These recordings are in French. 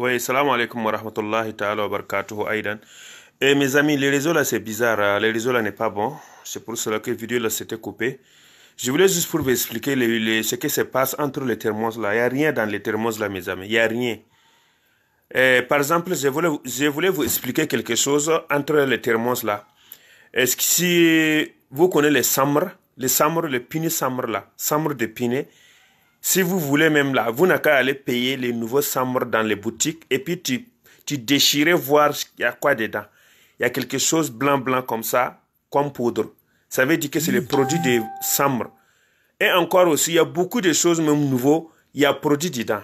Oui, salam alaikum wa rahmatullahi ta'ala wa barakatuhu Et eh, mes amis, les réseaux là, c'est bizarre. Hein. Les réseaux là n'est pas bon. C'est pour cela que la vidéo là s'était coupée. Je voulais juste pour vous expliquer ce qui se passe entre les thermos là. Il n'y a rien dans les thermos là, mes amis. Il n'y a rien. Eh, par exemple, je voulais, je voulais vous expliquer quelque chose entre les thermos là. Est-ce que si vous connaissez les samr, les samr, les piné samr là, samr de piné, si vous voulez même là, vous n'avez qu'à aller payer les nouveaux sambres dans les boutiques et puis tu, tu déchirais voir il y a quoi dedans. Il y a quelque chose blanc blanc comme ça, comme poudre. Ça veut dire que c'est le produit des sambres. Et encore aussi, il y a beaucoup de choses même nouveaux, il y a produit dedans.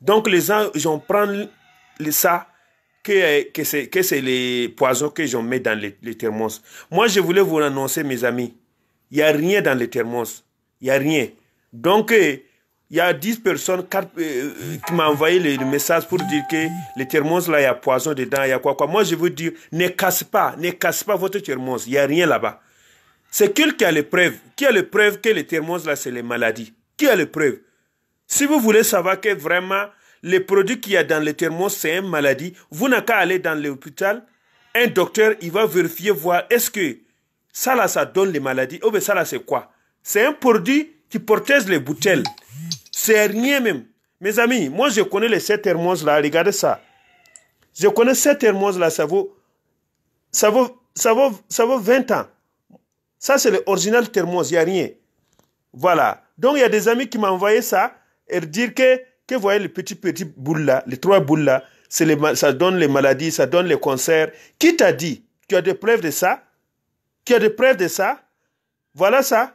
Donc les gens, ils ont prendre ça que, que c'est les poisons que j'en mets dans les, thermos. Moi, je voulais vous l'annoncer, mes amis. Il n'y a rien dans les thermos. Il n'y a rien. Donc, il y a 10 personnes euh, qui m'ont envoyé le, message pour dire que les thermos là, il y a poison dedans, il y a quoi quoi. Moi, je veux dire, ne casse pas, ne casse pas votre thermos, il n'y a rien là-bas. C'est qui qui a les preuves Qui a les preuves que les thermos là, c'est les maladies Qui a les preuves Si vous voulez savoir que vraiment, les produits qu'il y a dans les thermos, c'est une maladie, vous n'avez qu'à aller dans l'hôpital, un docteur, il va vérifier, voir est-ce que ça là, ça donne les maladies, oh mais ça là, c'est quoi C'est un produit qui protège les bouteilles c'est rien même. Mes amis, moi je connais les 7 hermoses là, regardez ça. Je connais sept hermoses là, ça vaut, ça vaut, ça vaut, 20 ans. Ça c'est l'original thermos, il n'y a rien. Voilà. Donc il y a des amis qui m'ont envoyé ça et dire que, que vous voyez les petits, petits boules là, les trois boules là, ça donne les maladies, ça donne les cancers. Qui t'a dit Tu as des preuves de ça Tu as des preuves de ça Voilà ça.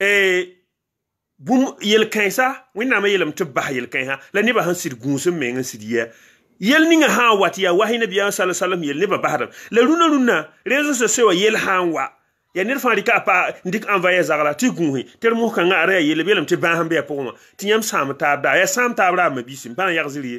eh bum yel kaisa wẽnnaam a yeelame tɩ b bas yel-kãensã la nebã sãn sɩd gũus n meng n sɩd yɛ yel ninga sã n wa tɩ yaa wasy nabiyaam sala salam yel nebã basdame la rũnã rũnã rezo sociaux wã yel sã n wa yaa ned fãa dɩka a paa n dɩk envoyé zagla tɩ gũuse tɩ d mos-kãngã a ra yaa yel b yeelame tɩ bãas n be a pʋgẽ wã tɩ yãmb sãam taab daa yaa sãam taab raama biisem pa na yag zir ye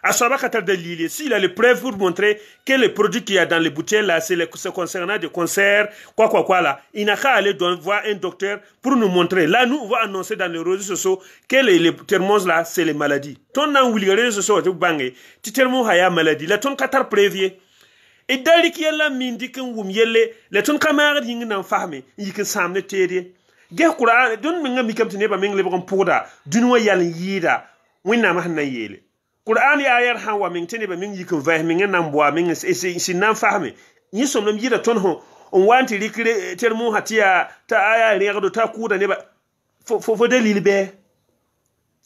À Swabakatar de Lille, s'il a les preuves pour montrer que les produits qu'il y a dans les bouteilles là, c'est concernant des concerts, quoi, quoi, quoi, là, il n'a qu'à aller voir un docteur pour nous montrer. Là, nous, on va annoncer dans les ce sociaux que les, les thermos là, c'est les maladies. Ton nan les réseaux sociaux, tu bangé. Tu thermos haya ah, maladie. Là, ton katar prévier. Et d'aller qui est là, mindikin wum yelle, le ton camarade il nan fahme, yikin samne terre. quoi là, donne-moi un micam teneba, m'en le en pourda, d'une yal yida, win n'a mahna yele qur'an ya yar sãn wa meng tɩ nebã meng yik n vɛɛs nan boa min sẽn na n fasme yẽ sõmd m yɩɩda tõnd sõ n wa n tɩ hatia ta mosã tɩ yaa t'a a ne ba fo fo dalil bɛɛ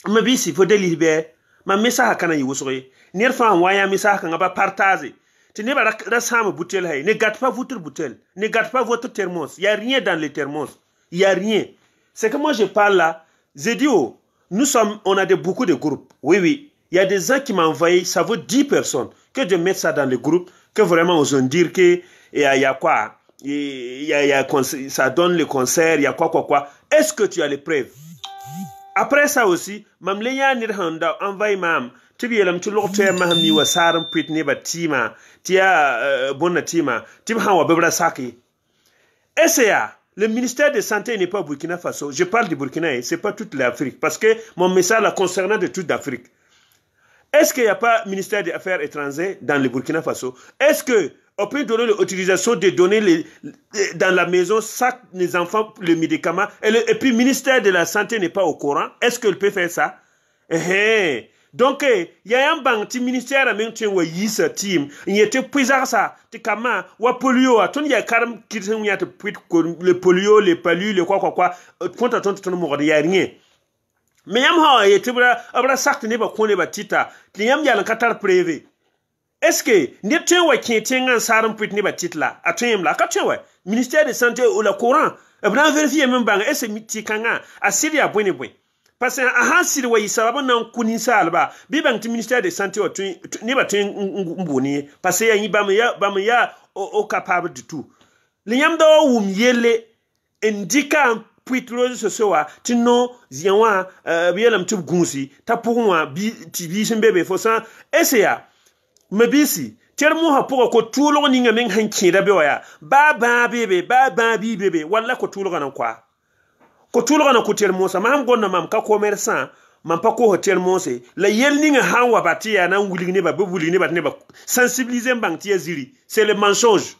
ma bisi fo dalil bɛɛ ma misa ka na yɩ wʋsg ye ned fãa n wa yã mesasa kãngã ba partage tɩ nebã ra sãame butel hay ye ne gat pa votre butel ne gat pas votre thermos y a rien dans le thermos y a rien c'est que moi je parle là j'ai dit oh nous sommes on a des beaucoup de groupes oui oui il y a des gens qui m'ont envoyé, ça vaut 10 personnes, que de mettre ça dans le groupe, que vraiment on se dire que eh, il y, quoi, eh, y a, ça donne le concert, il y a quoi, quoi, quoi. Est-ce que tu as les preuves Après ça aussi, mam envoie mam, tu viens tu mam tima, euh, tima, le ministère de Santé n'est pas au Burkina Faso. Je parle du Burkina, ce hein. c'est pas toute l'Afrique. Parce que mon message la concernant de toute l'Afrique. Est-ce qu'il n'y a pas ministère des Affaires étrangères dans le Burkina Faso Est-ce qu'on peut donner l'utilisation de donner les, les, dans la maison sac les enfants les médicaments et, le, et puis ministère de la Santé n'est pas au courant Est-ce qu'elle peut faire ça eh, eh. donc un eh, bang ti ministère a tin wa yisa team yete ça ti kama wa polio atun ya karam kitin ya te pit le polio le palu le quoi quoi quoi euh, ton ton ton mo ya rien me yam ha ye yetɩ abra sakti sak tɩ nebã kõ nebã tɩta tɩ yãmb yal preve eske ne tõe n wa kẽ tẽngã n saar n pʋɩt nebã tɩt la a tõeem la ka tõe wa ministère de ou la courant abra na n verifie me n bãnga eske tɩ-kãngã a sɩd yaa bõe parce que a sãn sɩd wa yɩ sabab n na n kũ ninsaalba bɩ bãng tɩ de sante wa nebã tõe n boone ye parce que ya bãmb ya o capable du tout le yam da wa wum yele n Puit soso wa tɩ no zĩa eh, wã b yeelame Tapuwa b gũusi t'a pʋgẽ wã tɩ biis n be ko-toolg ninga meng sẽn kẽeda be wa yaa baa bebe beebe baa bãa bii beebe walla ko-toolgã nan kwa ko-toolgã ko tẽr mosã mam mam ka commerçant mam pa koosã tẽr la yel ninga sã n wa ba na n wilg neba bɩ wilg neba tɩ neba sensibilise n ya ziri c'est le mensonge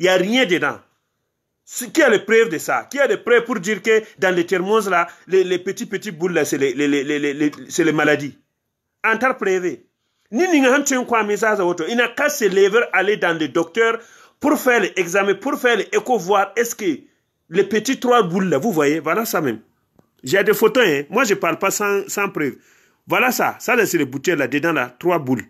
rien dedans qui a les preuves de ça Qui a les preuves pour dire que dans les thermoses là, les, petits, petits boules, là, c'est les, les, maladies Entre preuves. Ni ni Il n'a qu'à se lever, aller dans le docteur pour faire l'examen, pour faire l'écho, voir est-ce que les petits trois boules là, vous voyez, voilà ça même. J'ai des photos, hein. Moi, je parle pas sans, sans preuve. Voilà ça. Ça, là, c'est les bouteilles là-dedans, là. Trois boules.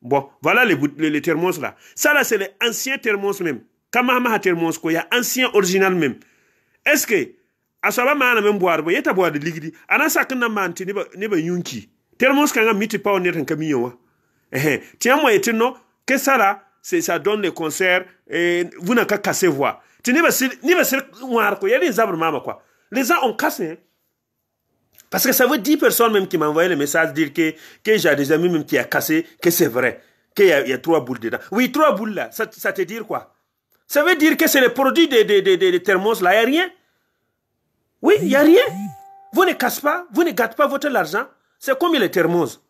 Bon, voilà les, les, là. Ça, là, c'est les anciens thermoses même kamama hater mons y ya ancien original même est ce que asaba mana men boar bo yeta boar ligidi ana sakna manti neba neba yunki termos kanga miti pa onet en camion wa hein. eh, eh tiens moi etino que ça là c'est ça donne le concert. et vous n'avez qu'à casser voix tu neba sil niba sil war ko les zabr mama quoi les gens ont cassé hein. parce que ça veut 10 personnes même qui envoyé le message dire que, que j'ai des amis même qui a cassé, que c'est vrai, qu'il y, y, a trois boules dedans. Oui, trois boules là, ça, ça te dire quoi ça veut dire que c'est le produit des, des, thermos, là, il n'y a rien. Oui, il n'y a rien. Vous ne cassez pas, vous ne gâtez pas votre argent. C'est comme les thermos.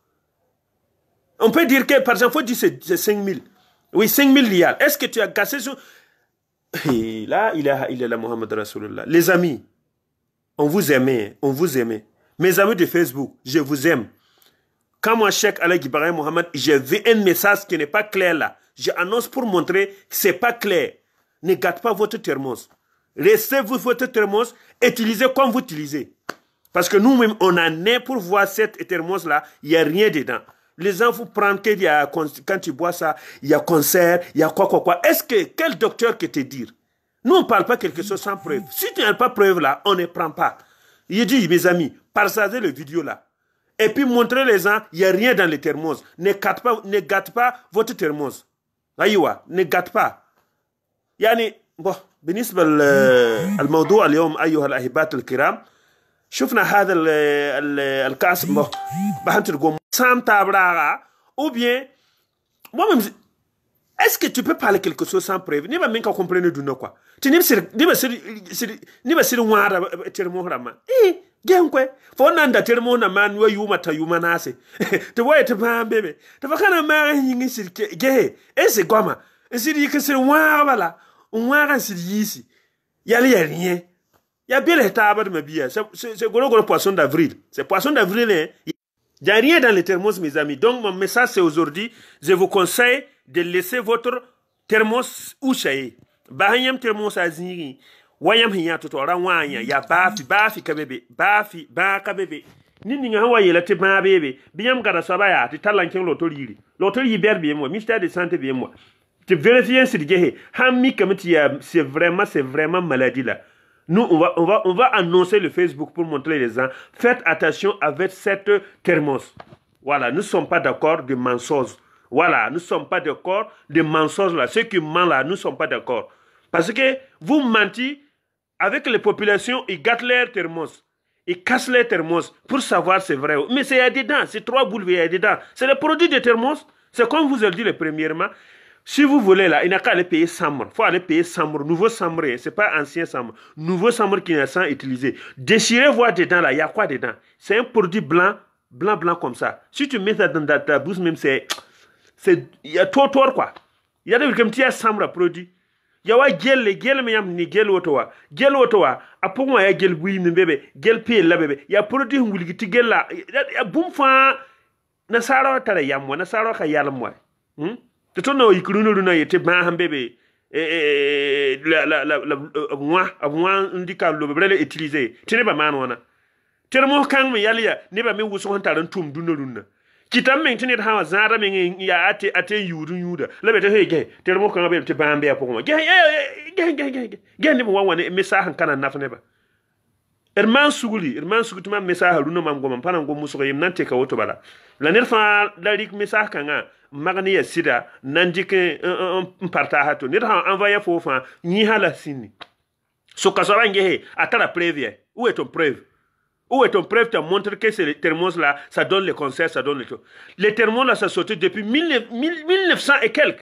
On peut dire que, par exemple, faut dire c'est 5 000. Oui, 5 000 liards. Est-ce que tu as cassé sur... là, il est, là, Mohamed Rasulullah. Les amis, on vous aimait, on vous aimait. Mes amis de Facebook, je vous aime. Quand moi, Cheikh Mohamed, j'ai vu un message qui n'est pas clair là. J'annonce pour montrer que ce n'est pas clair ne gâte pas votre thermos. Laissez vous votre thermos, utilisez comme vous utilisez. Parce que nous-mêmes, on en est pour voir cette thermos-là, il n'y a rien dedans. Les gens vous prennent y a, quand tu bois ça, il y a concert, il y a quoi, quoi, quoi. Est-ce que, quel docteur que te dire? Nous, on ne parle pas quelque chose sans preuve. Si tu n'as pas preuve là, on ne prend pas. Il dit, mes amis, partagez le vidéo là. Et puis montrez les gens, il n'y a rien dans les thermos. Ne gâte pas, ne gâte pas votre thermos. Aïwa, ne gâte pas. يعني بالنسبة للموضوع اليوم أيها الأحبات الكرام شفنا هذا ال ال الكاس بحنت القوم سام تابراغا أو bien moi-même est-ce que tu peux parler quelque chose sans prévenir ni même quand comprendre du non quoi tu n'im sir ni ba sir ni ba sir wara termo rama eh gen kwe fo nan da termo na man wa yuma ta yuma nase te wa te ba bebe te fa kana ma ngi sir ge ese goma c'est c'est sir wãagba la ici. ici y a rien yal ya rẽ ya bele de ma bia c'est gros gros poisson d'avril c'est poisson d'avril hein il n'y a rien dans les thermos mes amis donc mon message c'est aujourd'hui je vous conseille de laisser votre thermos où a un thermos à aziri wayam hinya to tora wanya ya bafi bafi kabebe bafi ba kabebe ni ninga hawa yela te ba bebe biyam gara sabaya ti talankin lotori lotori berbe mo ministère de santé be mo tu vérifies Hami c'est vraiment, c'est vraiment maladie là. Nous, on va, on, va, on va annoncer le Facebook pour montrer les gens. Faites attention avec cette thermos. Voilà, nous ne sommes pas d'accord de mensonges. Voilà, nous ne sommes pas d'accord de mensonges là. Ceux qui mentent là, nous ne sommes pas d'accord. Parce que vous mentez avec les populations, ils gâtent leur thermos. Ils cassent leur thermos pour savoir c'est vrai. Mais c'est dedans, c'est trois boules, il y a dedans. C'est le produit de thermos. C'est comme vous avez dit le premièrement. Si vous voulez là, il a qu'à aller payer Sambre. Il faut aller payer Sambre, nouveau Sambre, hein, Ce c'est pas ancien Sambre. Nouveau Sambre qui est sans utiliser. Déchirez voir dedans là, il y a quoi dedans C'est un produit blanc, blanc, blanc comme ça. Si tu mets ça dans ta, ta même, c'est... Il y a tout, tort quoi. Il y a des comme tu as Sambre produit. yawa gel gelle mi yam ni gel woto wa gelle woto wa apongo ya gel bui ni bebe gel pe la bebe ya produit Il y a là. ya fin! fa t'as tara yam wa nasaro des yalam hmm? tɩ e, e, e, tõnd na wa yik rũnã rũnã ye tɩ bãas n be be b wã b wã n dɩka lobe b ra la tɩ nebã maan wãna tɩd mos kãng me yal ya nebã me wʋsg n tar n tʋʋm dũna rũnã kɩtame meng tɩ ned sã wã zãada meng yaa a tɩ n yuud n yũuda la be tɩ fee gɛsẽ tɩd mos kãngã be tɩ bãan bɩa pʋgẽ wã gɛsẽ neb n wa mesaas n ka na naf nebã d maan sugri d maan sugr tɩ mam mesaasa rũnã mam goma pa na n gom wʋsg yem na n tɩka woto bala la ned fãa la rɩk mesaas kãngã Maganiya ya sida n'andike, un eh, eh, eh, parta hato ni ta envoyer fo ni hala sini so kasara ngehe atara previe où est ton preuve où est ton preuve te montre que ces thermos là ça donne le concerts, ça donne le tout les thermos là ça sortait depuis 1900 et quelques